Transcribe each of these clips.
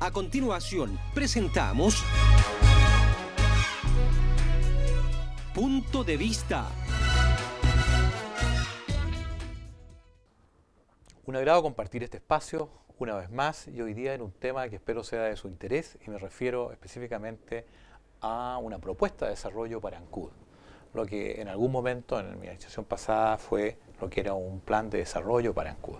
A continuación, presentamos Punto de Vista. Un agrado compartir este espacio una vez más y hoy día en un tema que espero sea de su interés y me refiero específicamente a una propuesta de desarrollo para ANCUD, lo que en algún momento en mi administración pasada fue lo que era un plan de desarrollo para ANCUD.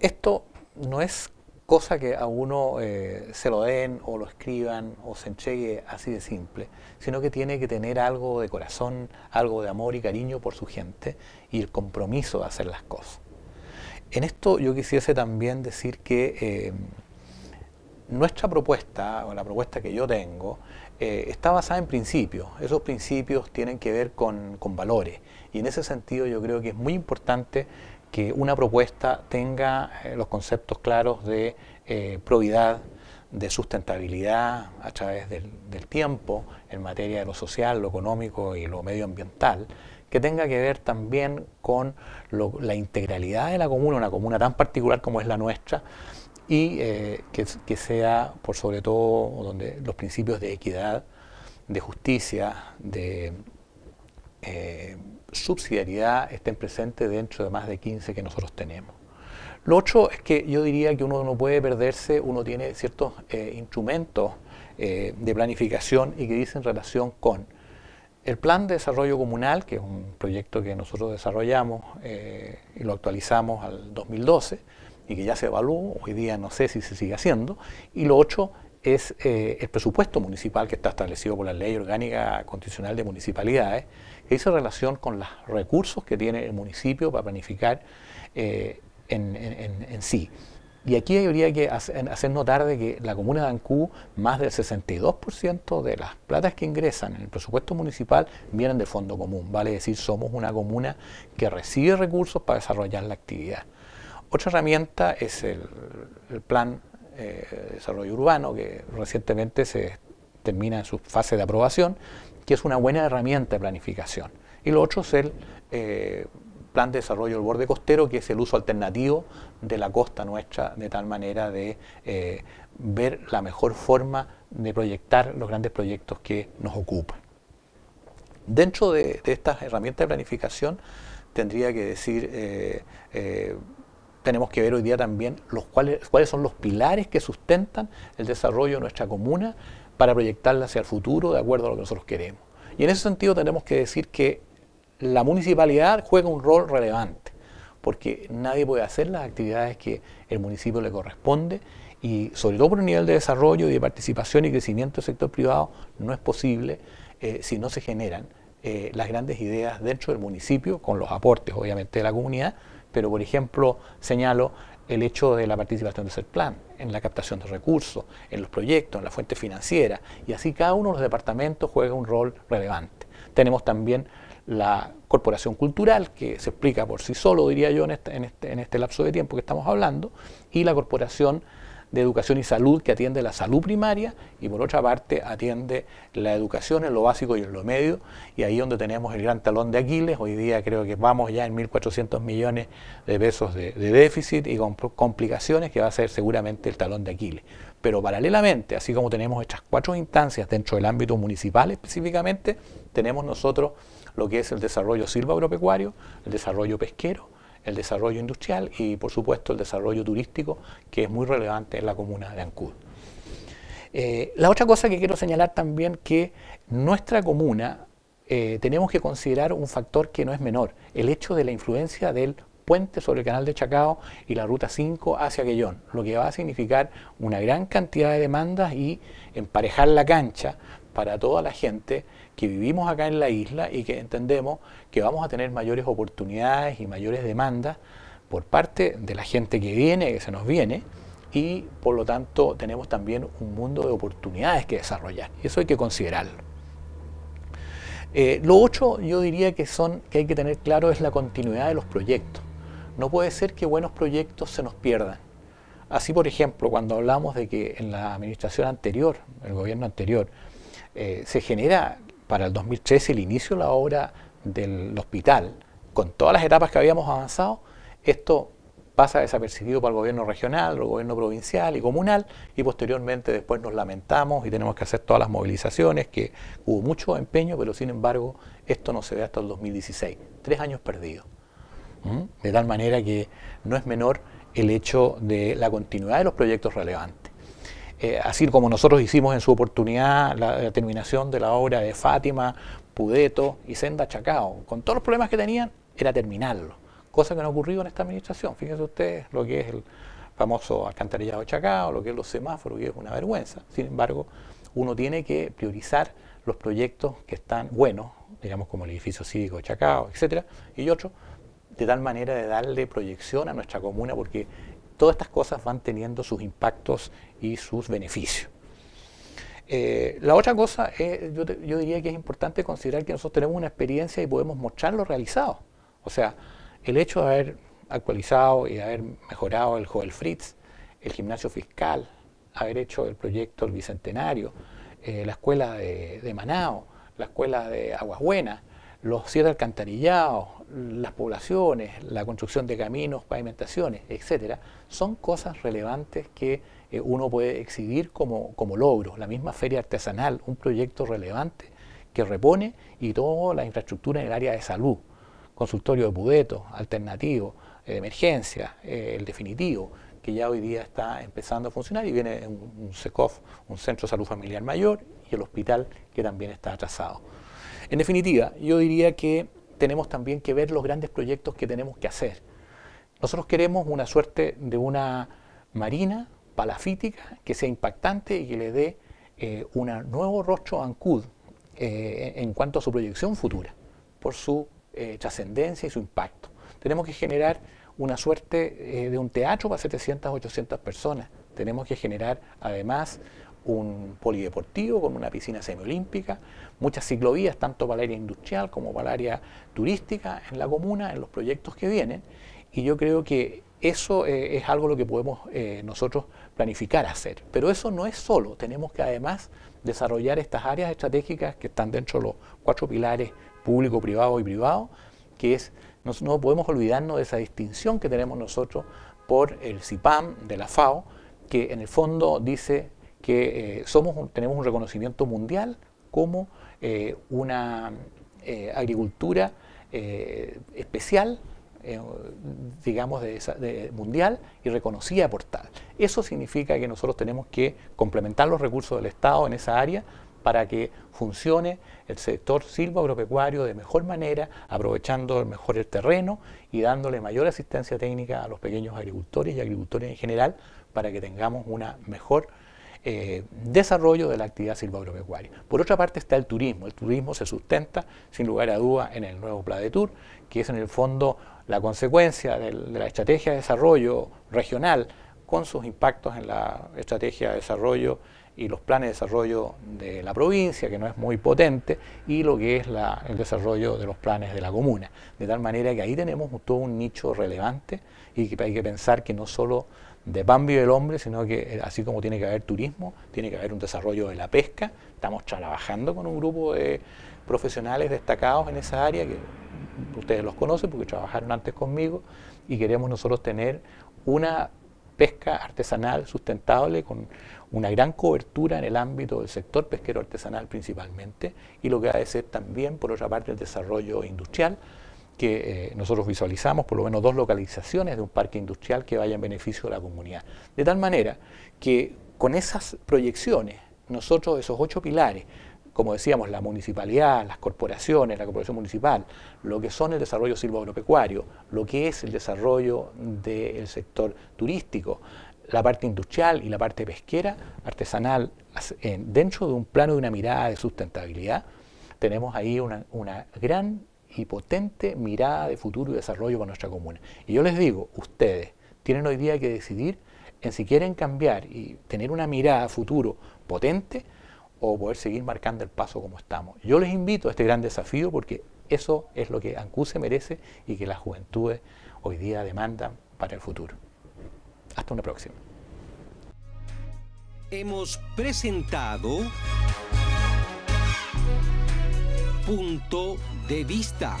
Esto no es cosa que a uno eh, se lo den o lo escriban o se entregue así de simple, sino que tiene que tener algo de corazón, algo de amor y cariño por su gente y el compromiso de hacer las cosas. En esto yo quisiese también decir que eh, nuestra propuesta, o la propuesta que yo tengo, eh, está basada en principios. Esos principios tienen que ver con, con valores. Y en ese sentido yo creo que es muy importante que una propuesta tenga eh, los conceptos claros de eh, probidad, de sustentabilidad a través del, tiempo en materia de lo social, lo económico y lo medioambiental, que tenga que ver también con la integralidad de la comuna, una comuna tan particular como es la nuestra, y eh, que, sea, por sobre todo, donde los principios de equidad, de justicia, de subsidiariedad estén presentes dentro de más de 15 que nosotros tenemos. Lo ocho es que yo diría que uno no puede perderse, uno tiene ciertos eh, instrumentos eh, de planificación y que dicen relación con el plan de desarrollo comunal, que es un proyecto que nosotros desarrollamos eh, y lo actualizamos al 2012 y que ya se evaluó, hoy día no sé si se sigue haciendo, y lo ocho es eh, el presupuesto municipal que está establecido por la Ley Orgánica Constitucional de Municipalidades, que hizo relación con los recursos que tiene el municipio para planificar eh, en, sí. Y aquí habría que hacer notar de que la comuna de Ancú, más del 62% de las platas que ingresan en el presupuesto municipal vienen del fondo común. Vale decir, somos una comuna que recibe recursos para desarrollar la actividad. Otra herramienta es el, el plan eh, desarrollo Urbano, que recientemente se termina en su fase de aprobación, que es una buena herramienta de planificación. Y lo otro es el eh, plan de desarrollo del borde costero, que es el uso alternativo de la costa nuestra, de tal manera de eh, ver la mejor forma de proyectar los grandes proyectos que nos ocupan. Dentro de, estas herramientas de planificación, tendría que decir tenemos que ver hoy día también los cuáles, son los pilares que sustentan el desarrollo de nuestra comuna para proyectarla hacia el futuro de acuerdo a lo que nosotros queremos. Y en ese sentido tenemos que decir que la municipalidad juega un rol relevante, porque nadie puede hacer las actividades que el municipio le corresponde y sobre todo por un nivel de desarrollo y de participación y crecimiento del sector privado no es posible eh, si no se generan eh, las grandes ideas dentro del municipio, con los aportes obviamente de la comunidad, pero por ejemplo señalo el hecho de la participación del ese plan, en la captación de recursos, en los proyectos, en la fuente financiera, y así cada uno de los departamentos juega un rol relevante. Tenemos también la corporación cultural, que se explica por sí solo, diría yo, en este, en este, en este lapso de tiempo que estamos hablando, y la corporación de Educación y Salud, que atiende la salud primaria, y por otra parte atiende la educación en lo básico y en lo medio, y ahí donde tenemos el gran talón de Aquiles, hoy día creo que vamos ya en 1.400 millones de pesos de, déficit y con complicaciones que va a ser seguramente el talón de Aquiles pero paralelamente, así como tenemos estas cuatro instancias dentro del ámbito municipal específicamente, tenemos nosotros lo que es el desarrollo agropecuario, el desarrollo pesquero, el desarrollo industrial y, por supuesto, el desarrollo turístico, que es muy relevante en la comuna de Ancud. Eh, la otra cosa que quiero señalar también que nuestra comuna eh, tenemos que considerar un factor que no es menor, el hecho de la influencia del puente sobre el canal de Chacao y la ruta 5 hacia Guellón, lo que va a significar una gran cantidad de demandas y emparejar la cancha para toda la gente que vivimos acá en la isla y que entendemos que vamos a tener mayores oportunidades y mayores demandas por parte de la gente que viene, que se nos viene, y por lo tanto tenemos también un mundo de oportunidades que desarrollar. ...y Eso hay que considerarlo. Eh, lo otro yo diría que, son, que hay que tener claro es la continuidad de los proyectos. No puede ser que buenos proyectos se nos pierdan. Así, por ejemplo, cuando hablamos de que en la administración anterior, el gobierno anterior, eh, se genera para el 2013 el inicio de la obra del hospital, con todas las etapas que habíamos avanzado, esto pasa desapercibido para el gobierno regional, el gobierno provincial y comunal, y posteriormente después nos lamentamos y tenemos que hacer todas las movilizaciones, que hubo mucho empeño, pero sin embargo esto no se ve hasta el 2016, tres años perdidos. De tal manera que no es menor el hecho de la continuidad de los proyectos relevantes. Eh, así como nosotros hicimos en su oportunidad la, terminación de la obra de Fátima, Pudeto y Senda Chacao. Con todos los problemas que tenían, era terminarlo, cosa que no ha ocurrido en esta administración. Fíjense ustedes lo que es el famoso alcantarillado de Chacao, lo que es los semáforos, que es una vergüenza. Sin embargo, uno tiene que priorizar los proyectos que están buenos, digamos como el edificio cívico de Chacao, etcétera, y otros, de tal manera de darle proyección a nuestra comuna, porque Todas estas cosas van teniendo sus impactos y sus beneficios. Eh, la otra cosa, es, yo, diría que es importante considerar que nosotros tenemos una experiencia y podemos mostrar lo realizado. O sea, el hecho de haber actualizado y haber mejorado el Joel Fritz, el gimnasio fiscal, haber hecho el proyecto El Bicentenario, eh, la escuela de, de, Manao, la escuela de Aguas Buenas, los cierres alcantarillados, las poblaciones, la construcción de caminos, pavimentaciones, etcétera, son cosas relevantes que eh, uno puede exhibir como, como La misma feria artesanal, un proyecto relevante que repone y toda la infraestructura en el área de salud, consultorio de Budeto alternativo, eh, de emergencia, eh, el definitivo, que ya hoy día está empezando a funcionar y viene un, un SECOF, un centro de salud familiar mayor y el hospital que también está atrasado. En definitiva, yo diría que tenemos también que ver los grandes proyectos que tenemos que hacer. Nosotros queremos una suerte de una marina palafítica que sea impactante y que le dé eh, un nuevo rostro a Ancud eh, en cuanto a su proyección futura, por su eh, trascendencia y su impacto. Tenemos que generar una suerte de un teatro para 700, 800 personas. Tenemos que generar además un polideportivo con una piscina semiolímpica, muchas ciclovías, tanto para el área industrial como para el área turística en la comuna, en los proyectos que vienen. Y yo creo que eso eh, es algo lo que podemos eh, nosotros planificar hacer. Pero eso no es solo, tenemos que además desarrollar estas áreas estratégicas que están dentro de los cuatro pilares público, privado y privado, que es, no, no podemos olvidarnos de esa distinción que tenemos nosotros por el CIPAM de la FAO, que en el fondo dice que eh, somos, tenemos un reconocimiento mundial como eh, una eh, agricultura especial, digamos, de, mundial y reconocida por tal. Eso significa que nosotros tenemos que complementar los recursos del Estado en esa área para que funcione el sector agropecuario de mejor manera, aprovechando mejor el terreno y dándole mayor asistencia técnica a los pequeños agricultores y agricultores en general para que tengamos una mejor eh, desarrollo de la actividad silvagropecuaria. Por otra parte está el turismo. El turismo se sustenta, sin lugar a duda, en el nuevo plan de Tour, que es en el fondo la consecuencia de la estrategia de desarrollo regional con sus impactos en la estrategia de desarrollo y los planes de desarrollo de la provincia, que no es muy potente, y lo que es el desarrollo de los planes de la comuna. De tal manera que ahí tenemos todo un nicho relevante y que hay que pensar que no solo de pan vive el hombre, sino que así como tiene que haber turismo, tiene que haber un desarrollo de la pesca. Estamos trabajando con un grupo de profesionales destacados en esa área, que ustedes los conocen porque trabajaron antes conmigo, y queremos nosotros tener una pesca artesanal sustentable con una gran cobertura en el ámbito del sector pesquero artesanal principalmente, y lo que ha de ser también, por otra parte, el desarrollo industrial que eh, nosotros visualizamos por lo menos dos localizaciones de un parque industrial que vaya en beneficio de la comunidad. De tal manera que con esas proyecciones, nosotros esos ocho pilares, como decíamos, la municipalidad, las corporaciones, la corporación municipal, lo que son el desarrollo silvagropecuario, lo que es el desarrollo del sector turístico, la parte industrial y la parte pesquera, artesanal, eh, dentro de un plano de una mirada de sustentabilidad, tenemos ahí una gran y potente mirada de futuro y desarrollo para nuestra comuna. Y yo les digo, ustedes tienen hoy día que decidir en si quieren cambiar y tener una mirada a futuro potente o poder seguir marcando el paso como estamos. Yo les invito a este gran desafío porque eso es lo que ANCUSE merece y que las juventudes hoy día demandan para el futuro. Hasta una próxima. Hemos presentado punto de vista.